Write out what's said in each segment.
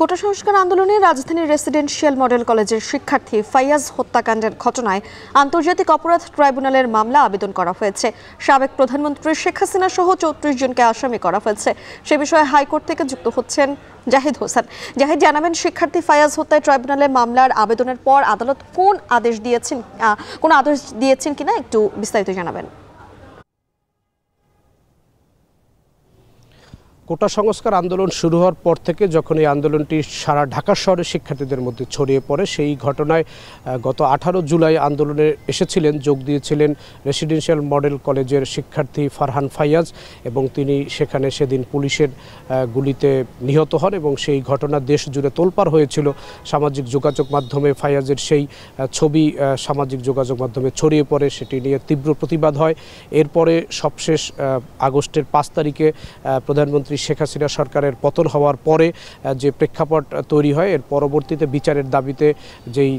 কোটা সংস্কার আন্দোলনে রাজধানীর রেসিডেন্সিয়াল মডেল কলেজের শিক্ষার্থী ফাইয়াজ হত্যাকাণ্ডের ঘটনায় আন্তর্জাতিক অপরাধ ট্রাইব্যুনালের মামলা আবেদন করা হয়েছে সাবেক প্রধানমন্ত্রী শেখ হাসিনা সহ চৌত্রিশ জনকে আসামি করা হয়েছে সে বিষয়ে হাইকোর্ট থেকে যুক্ত হচ্ছেন জাহিদ হোসেন জাহিদ জানাবেন শিক্ষার্থী ফায়াজ হত্যায় ট্রাইব্যুনালে মামলার আবেদনের পর আদালত কোন আদেশ দিয়েছেন কোন আদেশ দিয়েছেন কিনা একটু বিস্তারিত জানাবেন কোটা সংস্কার আন্দোলন শুরু হওয়ার পর থেকে যখন এই আন্দোলনটি সারা ঢাকা শহরের শিক্ষার্থীদের মধ্যে ছড়িয়ে পড়ে সেই ঘটনায় গত আঠারো জুলাই আন্দোলনে এসেছিলেন যোগ দিয়েছিলেন রেসিডেন্সিয়াল মডেল কলেজের শিক্ষার্থী ফারহান ফাইয়াজ এবং তিনি সেখানে সেদিন পুলিশের গুলিতে নিহত হন এবং সেই ঘটনা দেশ জুড়ে তোলপার হয়েছিল সামাজিক যোগাযোগ মাধ্যমে ফায়াজের সেই ছবি সামাজিক যোগাযোগ মাধ্যমে ছড়িয়ে পড়ে সেটি নিয়ে তীব্র প্রতিবাদ হয় এরপরে সবশেষ আগস্টের পাঁচ তারিখে প্রধানমন্ত্রী নেত্রী শেখ হাসিনা সরকারের পতন হওয়ার পরে যে প্রেক্ষাপট তৈরি হয় এর পরবর্তীতে বিচারের দাবিতে যেই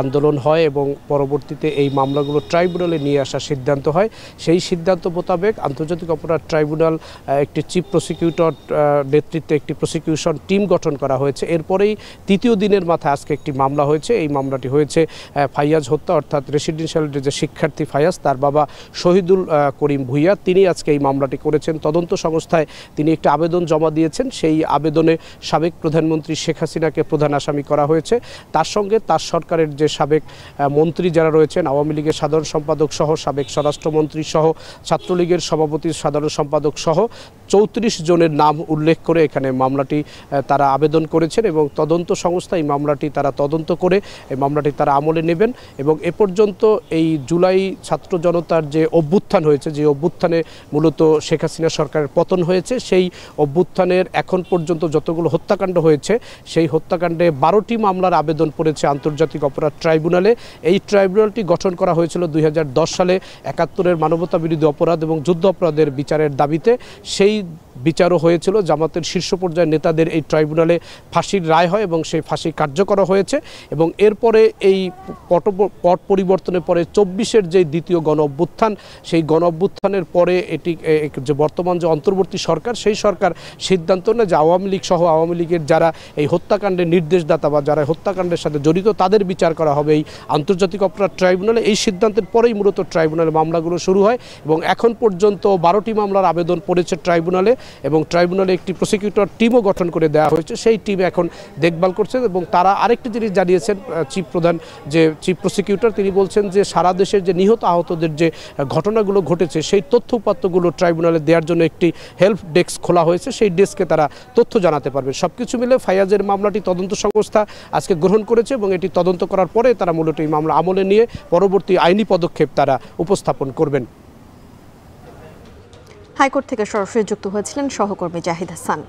আন্দোলন হয় এবং পরবর্তীতে এই মামলাগুলো ট্রাইব্যুনালে নিয়ে আসার সিদ্ধান্ত হয় সেই সিদ্ধান্ত মোতাবেক আন্তর্জাতিক অপরাধ ট্রাইব্যুনাল একটি চিফ প্রসিকিউটর নেতৃত্বে একটি প্রসিকিউশন টিম গঠন করা হয়েছে এরপরেই তৃতীয় দিনের মাথায় আজকে একটি মামলা হয়েছে এই মামলাটি হয়েছে ফাইয়াজ হত্যা অর্থাৎ রেসিডেন্সিয়াল যে শিক্ষার্থী ফাইয়াজ তার বাবা শহীদুল করিম ভুইয়া তিনি আজকে এই মামলাটি করেছেন তদন্ত সংস্থায় তিনি একটি একটা আবেদন জমা দিয়েছেন সেই আবেদনে সাবেক প্রধানমন্ত্রী শেখ হাসিনাকে প্রধান আসামি করা হয়েছে তার সঙ্গে তার সরকারের যে সাবেক মন্ত্রী যারা রয়েছেন আওয়ামী লীগের সাধারণ সম্পাদক সহ সাবেক স্বরাষ্ট্রমন্ত্রী সহ ছাত্রলীগের সভাপতি সাধারণ সম্পাদক সহ চৌত্রিশ জনের নাম উল্লেখ করে এখানে মামলাটি তারা আবেদন করেছেন এবং তদন্ত সংস্থা এই মামলাটি তারা তদন্ত করে এই মামলাটি তারা আমলে নেবেন এবং এ পর্যন্ত এই জুলাই ছাত্র জনতার যে অভ্যুত্থান হয়েছে যে অভ্যুত্থানে মূলত শেখ হাসিনা সরকারের পতন হয়েছে সেই অভ্যুত্থানের এখন পর্যন্ত যতগুলো হত্যাকাণ্ড হয়েছে সেই হত্যাকাণ্ডে বারোটি মামলার আবেদন পড়েছে আন্তর্জাতিক অপরাধ ট্রাইব্যুনালে এই ট্রাইব্যুনালটি গঠন করা হয়েছিল দুই সালে একাত্তরের মানবতা বিরোধী অপরাধ এবং যুদ্ধ অপরাধের বিচারের দাবিতে সেই বিচারও হয়েছিল জামাতের শীর্ষ পর্যায়ের নেতাদের এই ট্রাইব্যুনালে ফাঁসির রায় হয় এবং সেই ফাঁসি কার্যকর হয়েছে এবং এরপরে এই পট পট পরিবর্তনের পরে চব্বিশের যে দ্বিতীয় গণ অভ্যুত্থান সেই গণ অভ্যুত্থানের পরে এটি যে বর্তমান যে অন্তর্বর্তী সরকার সেই সরকার সিদ্ধান্ত নেয় যে আওয়ামী লীগ সহ আওয়ামী লীগের যারা এই হত্যাকাণ্ডের নির্দেশদাতা বা যারা হত্যাকাণ্ডের সাথে জড়িত তাদের বিচার করা হবে এই আন্তর্জাতিক অপরাধ ট্রাইব্যুনালে এই সিদ্ধান্তের পরেই মূলত ট্রাইব্যুনালের মামলাগুলো শুরু হয় এবং এখন পর্যন্ত বারোটি মামলার আবেদন পড়েছে ট্রাইব্যুনাল ট্রাইব্যুনালে এবং ট্রাইব্যুনালে একটি প্রসিকিউটর টিমও গঠন করে দেওয়া হয়েছে সেই টিম এখন দেখভাল করছে এবং তারা আরেকটি জিনিস জানিয়েছেন চিফ প্রধান যে চিফ প্রসিকিউটর তিনি বলছেন যে সারা দেশের যে নিহত আহতদের যে ঘটনাগুলো ঘটেছে সেই তথ্য উপাত্তগুলো ট্রাইব্যুনালে দেওয়ার জন্য একটি হেল্প ডেস্ক খোলা হয়েছে সেই ডেস্কে তারা তথ্য জানাতে পারবে সব কিছু মিলে ফায়াজের মামলাটি তদন্ত সংস্থা আজকে গ্রহণ করেছে এবং এটি তদন্ত করার পরে তারা মূলত এই মামলা আমলে নিয়ে পরবর্তী আইনি পদক্ষেপ তারা উপস্থাপন করবেন হাইকোর্ট থেকে সরাসরি যুক্ত হয়েছিলেন সহকর্মী জাহিদ হাসান